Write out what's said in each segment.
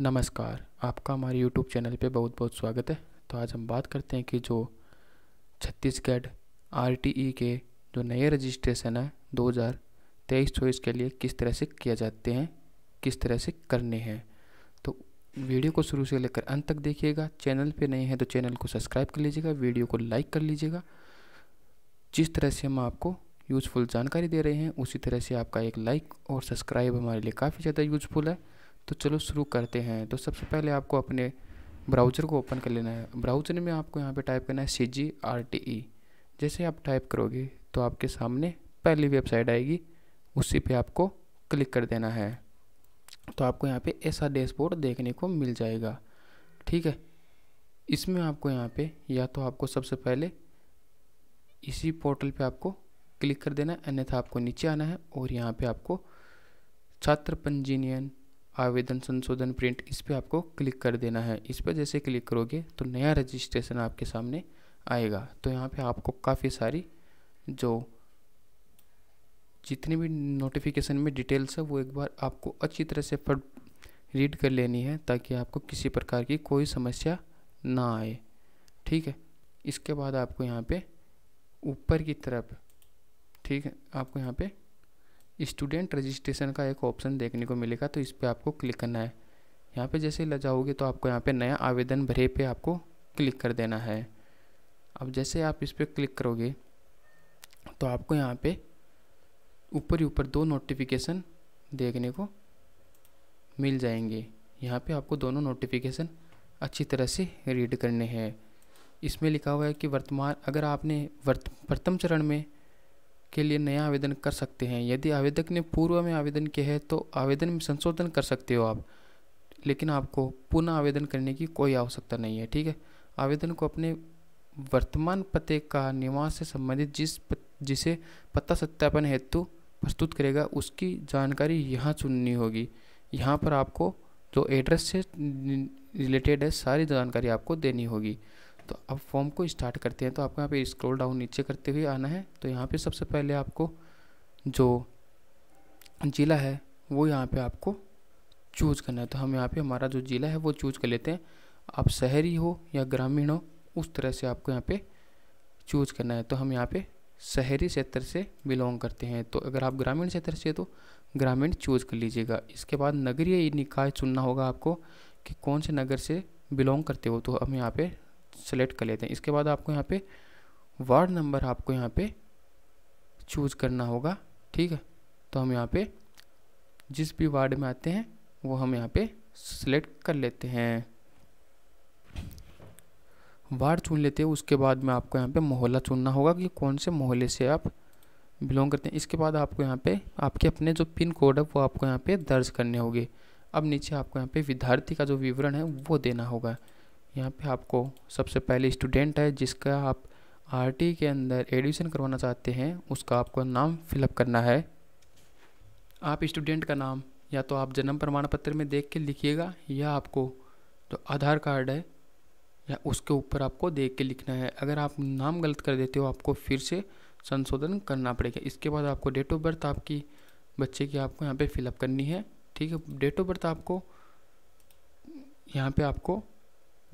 नमस्कार आपका हमारे यूट्यूब चैनल पे बहुत बहुत स्वागत है तो आज हम बात करते हैं कि जो छत्तीसगढ़ आर e के जो नए रजिस्ट्रेशन है 2023 हज़ार के लिए किस तरह से किया जाते हैं किस तरह से करने हैं तो वीडियो को शुरू से लेकर अंत तक देखिएगा चैनल पे नए हैं तो चैनल को सब्सक्राइब कर लीजिएगा वीडियो को लाइक कर लीजिएगा जिस तरह से हम आपको यूज़फुल जानकारी दे रहे हैं उसी तरह से आपका एक लाइक और सब्सक्राइब हमारे लिए काफ़ी ज़्यादा यूज़फुल है तो चलो शुरू करते हैं तो सबसे पहले आपको अपने ब्राउज़र को ओपन कर लेना है ब्राउज़र में आपको यहाँ पे टाइप करना है सी जी आर टी ई जैसे आप टाइप करोगे तो आपके सामने पहली वेबसाइट आएगी उसी पे आपको क्लिक कर देना है तो आपको यहाँ पे ऐसा डैशबोर्ड देखने को मिल जाएगा ठीक है इसमें आपको यहाँ पे या तो आपको सबसे पहले इसी पोर्टल पे आपको क्लिक कर देना है अन्यथा आपको नीचे आना है और यहाँ पे आपको छात्र पंजीनियन आवेदन संशोधन प्रिंट इस पर आपको क्लिक कर देना है इस पर जैसे क्लिक करोगे तो नया रजिस्ट्रेशन आपके सामने आएगा तो यहाँ पे आपको काफ़ी सारी जो जितनी भी नोटिफिकेशन में डिटेल्स है वो एक बार आपको अच्छी तरह से पढ़ रीड कर लेनी है ताकि आपको किसी प्रकार की कोई समस्या ना आए ठीक है इसके बाद आपको यहाँ पे ऊपर की तरफ ठीक है आपको यहाँ पे स्टूडेंट रजिस्ट्रेशन का एक ऑप्शन देखने को मिलेगा तो इस पर आपको क्लिक करना है यहाँ पे जैसे ले जाओगे तो आपको यहाँ पे नया आवेदन भरे पे आपको क्लिक कर देना है अब जैसे आप इस पर क्लिक करोगे तो आपको यहाँ पे ऊपर ही ऊपर दो नोटिफिकेशन देखने को मिल जाएंगे यहाँ पे आपको दोनों नोटिफिकेशन अच्छी तरह से रीड करने हैं इसमें लिखा हुआ है कि वर्तमान अगर आपने वर्त प्रथम चरण में के लिए नया आवेदन कर सकते हैं यदि आवेदक ने पूर्व में आवेदन किया है तो आवेदन में संशोधन कर सकते हो आप लेकिन आपको पुनः आवेदन करने की कोई आवश्यकता नहीं है ठीक है आवेदन को अपने वर्तमान पते का निवास से संबंधित जिस प, जिसे पता सत्यापन हेतु प्रस्तुत करेगा उसकी जानकारी यहाँ चुननी होगी यहाँ पर आपको जो एड्रेस से रिलेटेड है सारी जानकारी आपको देनी होगी तो अब फॉर्म को स्टार्ट करते हैं तो आपको यहाँ पे स्क्रॉल डाउन नीचे करते हुए आना है तो यहाँ पे सबसे पहले आपको जो ज़िला है वो यहाँ पे आपको चूज़ करना है तो हम यहाँ पे हमारा जो ज़िला है वो चूज़ कर लेते हैं आप शहरी हो या ग्रामीण हो उस तरह से आपको यहाँ पे चूज़ करना है तो हम यहाँ पे शहरी क्षेत्र से बिलोंग करते हैं तो अगर आप ग्रामीण क्षेत्र से तो ग्रामीण चूज़ कर लीजिएगा इसके बाद नगरीय निकाय चुनना होगा आपको कि कौन से नगर से बिलोंग करते हो तो हम यहाँ पे सेलेक्ट कर लेते हैं इसके बाद आपको यहाँ पे वार्ड नंबर आपको यहाँ पे चूज़ करना होगा ठीक है तो हम यहाँ पे जिस भी वार्ड में आते हैं वो हम यहाँ पे सेलेक्ट कर लेते हैं वार्ड चुन लेते हैं उसके बाद में आपको यहाँ पे मोहल्ला चुनना होगा कि कौन से मोहल्ले से आप बिलोंग करते हैं इसके बाद आपको यहाँ पे आपके अपने जो पिन कोड है वो आपको यहाँ पे दर्ज करने होंगे अब नीचे आपको यहाँ पे विद्यार्थी का जो विवरण है वो देना होगा यहाँ पे आपको सबसे पहले स्टूडेंट है जिसका आप आर के अंदर एडमिशन करवाना चाहते हैं उसका आपको नाम फिलअप करना है आप स्टूडेंट का नाम या तो आप जन्म प्रमाण पत्र में देख के लिखिएगा या आपको जो तो आधार कार्ड है या उसके ऊपर आपको देख के लिखना है अगर आप नाम गलत कर देते हो आपको फिर से संशोधन करना पड़ेगा इसके बाद आपको डेट ऑफ बर्थ आपकी बच्चे की आपको यहाँ पे फिलअप करनी है ठीक है डेट ऑफ बर्थ आपको यहाँ पे आपको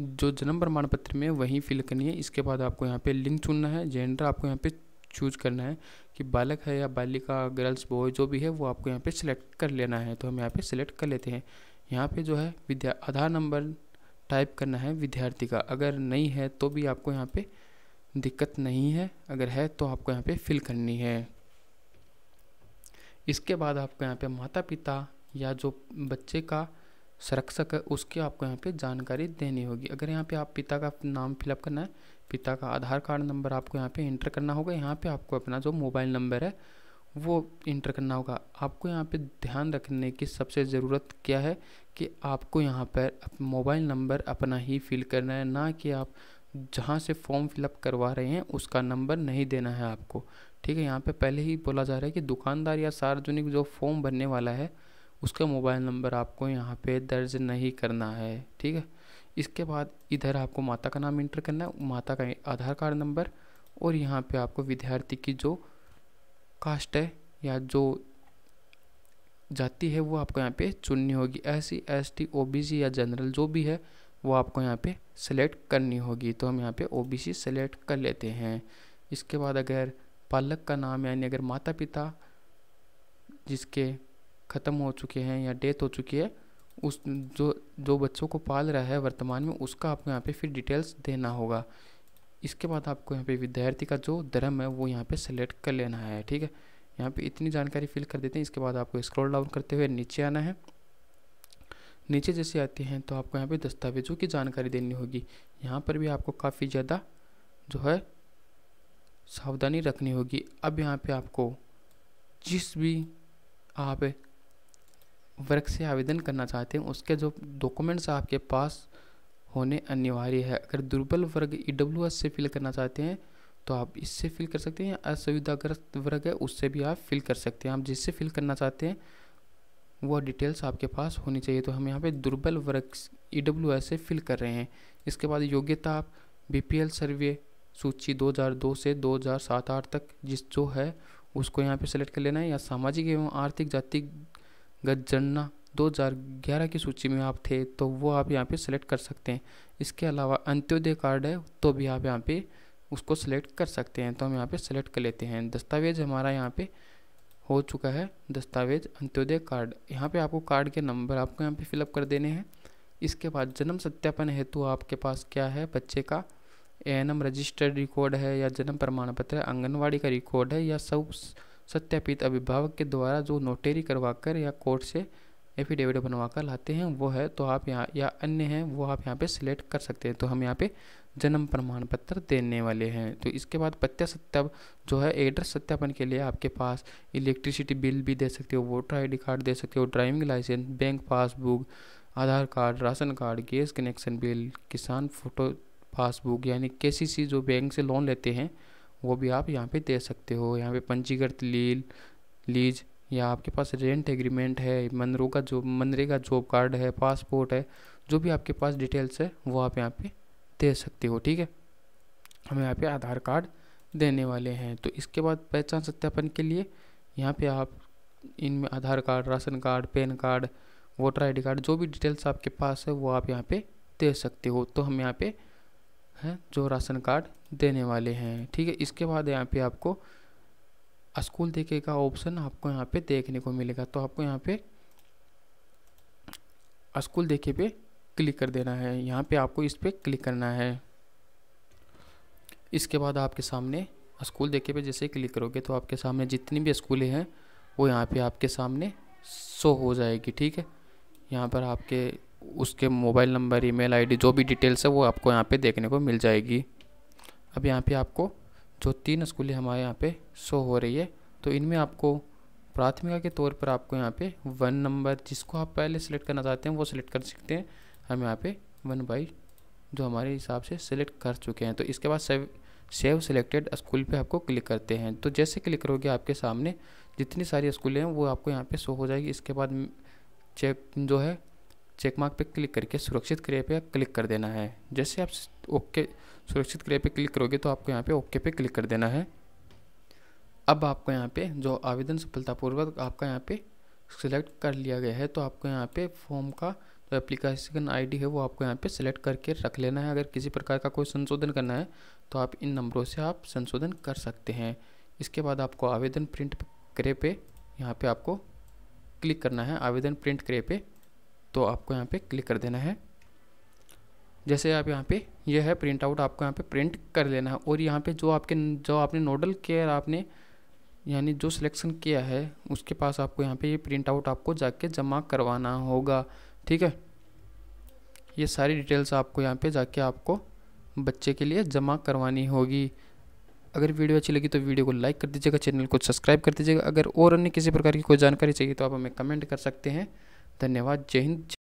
जो जन्म प्रमाण पत्र में वहीं फिल करनी है इसके बाद आपको यहाँ पे लिंक चुनना है जेंडर आपको यहाँ पे चूज करना है कि बालक है या बालिका गर्ल्स बॉय जो भी है वो आपको यहाँ पे सिलेक्ट कर लेना है तो हम यहाँ पे सिलेक्ट कर लेते हैं यहाँ पे जो है विद्या आधार नंबर टाइप करना है विद्यार्थी का अगर नहीं है तो भी आपको यहाँ पे दिक्कत नहीं है अगर है तो आपको यहाँ पे फिल करनी है इसके बाद आपको यहाँ पे माता पिता या जो बच्चे का संरक्षक है उसकी आपको यहाँ पे जानकारी देनी होगी अगर यहाँ पे आप पिता का नाम फिलअप करना है पिता का आधार कार्ड नंबर आपको यहाँ पे इंटर करना होगा यहाँ पे आपको अपना जो मोबाइल नंबर है वो इंटर करना होगा आपको यहाँ पे ध्यान रखने की सबसे ज़रूरत क्या है कि आपको यहाँ पर मोबाइल नंबर अपना ही फिल करना है ना कि आप जहाँ से फॉर्म फिलअप करवा रहे हैं उसका नंबर नहीं देना है आपको ठीक है यहाँ पे पहले ही बोला जा रहा है कि दुकानदार या सार्वजनिक जो फॉर्म भरने वाला है उसका मोबाइल नंबर आपको यहाँ पे दर्ज नहीं करना है ठीक है इसके बाद इधर आपको माता का नाम इंटर करना है माता का आधार कार्ड नंबर और यहाँ पे आपको विद्यार्थी की जो कास्ट है या जो जाति है वो आपको यहाँ पे चुननी होगी S C S T O B C या जनरल जो भी है वो आपको यहाँ पे सेलेक्ट करनी होगी तो हम यहाँ पे ओ बी सी सेलेक्ट कर लेते हैं इसके बाद अगर पालक का नाम यानी अगर माता पिता जिसके ख़त्म हो चुके हैं या डेथ हो चुकी है उस जो जो बच्चों को पाल रहा है वर्तमान में उसका आपको यहाँ पे फिर डिटेल्स देना होगा इसके बाद आपको यहाँ पे विद्यार्थी का जो धर्म है वो यहाँ पे सेलेक्ट कर लेना है ठीक है यहाँ पे इतनी जानकारी फिल कर देते हैं इसके बाद आपको स्क्रॉल डाउन करते हुए नीचे आना है नीचे जैसे आते हैं तो आपको यहाँ पर दस्तावेज़ों की जानकारी देनी होगी यहाँ पर भी आपको काफ़ी ज़्यादा जो है सावधानी रखनी होगी अब यहाँ पर आपको जिस भी आप वर्ग से आवेदन करना चाहते हैं उसके जो डॉक्यूमेंट्स आपके पास होने अनिवार्य है अगर दुर्बल वर्ग ई e से फिल करना चाहते हैं तो आप इससे फिल कर सकते हैं असुविधाग्रस्त वर्ग है उससे भी आप फिल कर सकते हैं आप जिससे फिल करना चाहते हैं वो डिटेल्स आपके पास होनी चाहिए तो हम यहाँ पे दुर्बल वर्ग ई e से फिल कर रहे हैं इसके बाद योग्यता आप बी सर्वे सूची 2002 से 2007-8 तक जिस जो है उसको यहाँ पे सेलेक्ट कर लेना है या सामाजिक एवं आर्थिक जाति गजन्ना 2011 की सूची में आप थे तो वो आप यहाँ पे सिलेक्ट कर सकते हैं इसके अलावा अंत्योदय कार्ड है तो भी आप यहाँ पे उसको सिलेक्ट कर सकते हैं तो हम यहाँ पे सेलेक्ट कर लेते हैं दस्तावेज़ हमारा यहाँ पे हो चुका है दस्तावेज अंत्योदय कार्ड यहाँ पे आपको कार्ड के नंबर आपको यहाँ पे फिलअप कर देने हैं इसके बाद जन्म सत्यापन हेतु आपके पास क्या है बच्चे का ए रजिस्टर्ड रिकॉर्ड है या जन्म प्रमाण पत्र है आंगनबाड़ी का रिकॉर्ड है या सब सत्यापित अभिभावक के द्वारा जो नोटेरी करवाकर या कोर्ट से एफिडेविट बनवा कर लाते हैं वो है तो आप यहाँ या अन्य हैं वो आप यहाँ पे सिलेक्ट कर सकते हैं तो हम यहाँ पे जन्म प्रमाण पत्र देने वाले हैं तो इसके बाद पत्या सत्या जो है एड्रेस सत्यापन के लिए आपके पास इलेक्ट्रिसिटी बिल भी दे सकते हो वोटर आईडी कार्ड दे सकते हो driving licence bank passbook Aadhaar card ration card gas connection bill किसान फोटो पासबुक यानी के जो बैंक से लोन लेते हैं वो भी आप यहाँ पे दे सकते हो यहाँ पे पंजीकृत लील लीज या आपके पास रेंट एग्रीमेंट है जो जॉब का जॉब कार्ड है पासपोर्ट है जो भी आपके पास डिटेल्स है वो आप यहाँ पे दे सकते हो ठीक है हम यहाँ पे आधार कार्ड देने वाले हैं तो इसके बाद पहचान सत्यापन के लिए यहाँ पे आप इनमें Aadhaar card ration card PAN card voter I card जो भी डिटेल्स आपके पास है वो आप यहाँ पर दे सकते हो तो हम यहाँ पर हैं जो राशन कार्ड देने वाले हैं ठीक है इसके बाद यहाँ पे आपको स्कूल देखे का ऑप्शन आपको यहाँ पे देखने को मिलेगा तो आपको यहाँ पे स्कूल देखे पे क्लिक कर देना है यहाँ पे आपको इस पर क्लिक करना है इसके बाद आपके सामने स्कूल देखे पे जैसे क्लिक करोगे तो आपके सामने जितनी भी स्कूलें हैं वो यहाँ पे आपके सामने शो हो जाएगी ठीक है यहाँ पर आपके उसके मोबाइल नंबर ईमेल आईडी जो भी डिटेल्स है वो आपको यहाँ पे देखने को मिल जाएगी अब यहाँ पे आपको जो तीन स्कूलें हमारे यहाँ पे शो हो रही है तो इनमें आपको प्राथमिका के तौर पर आपको यहाँ पे वन नंबर जिसको आप पहले सेलेक्ट करना चाहते हैं वो सिलेक्ट कर सकते हैं हम यहाँ पे वन बाई जो हमारे हिसाब से सिलेक्ट कर चुके हैं तो इसके बाद सेव सेव सिलेक्टेड स्कूल पे आपको क्लिक करते हैं तो जैसे क्लिक करोगे आपके सामने जितनी सारी स्कूलें हैं वो आपको यहाँ पे शो हो जाएगी इसके बाद चेक जो है चेक मार्क पर क्लिक करके सुरक्षित क्रिया पे क्लिक कर देना है जैसे आप ओके सुरक्षित क्रिया पे क्लिक करोगे तो आपको यहाँ पे ओके पे क्लिक कर देना है अब आपको यहाँ पे जो आवेदन सफलतापूर्वक आपका यहाँ पे सिलेक्ट कर लिया गया है तो आपको यहाँ पे फॉर्म का जो एप्लीकेशन आईडी है वो आपको यहाँ पे सिलेक्ट करके रख लेना है अगर किसी प्रकार का कोई संशोधन करना है तो आप इन नंबरों से आप संशोधन कर सकते हैं इसके बाद आपको आवेदन प्रिंट करे पे यहाँ पे आपको क्लिक करना है आवेदन प्रिंट करे पे तो आपको यहाँ पे क्लिक कर देना है जैसे आप यहाँ पे यह है प्रिंट आउट आपको यहाँ पे प्रिंट कर लेना है और यहाँ पे जो आपके जो आपने नोडल केयर आपने यानी जो सिलेक्शन किया है उसके पास आपको यहाँ पे ये प्रिंट आउट आपको जाके जमा करवाना होगा ठीक है ये सारी डिटेल्स आपको यहाँ पे जाके आपको बच्चे के लिए जमा करवानी होगी अगर वीडियो अच्छी लगी तो वीडियो को लाइक कर दीजिएगा चैनल को सब्सक्राइब कर दीजिएगा अगर और अन्य किसी प्रकार की कोई जानकारी चाहिए तो आप हमें कमेंट कर सकते हैं धन्यवाद जय हिंद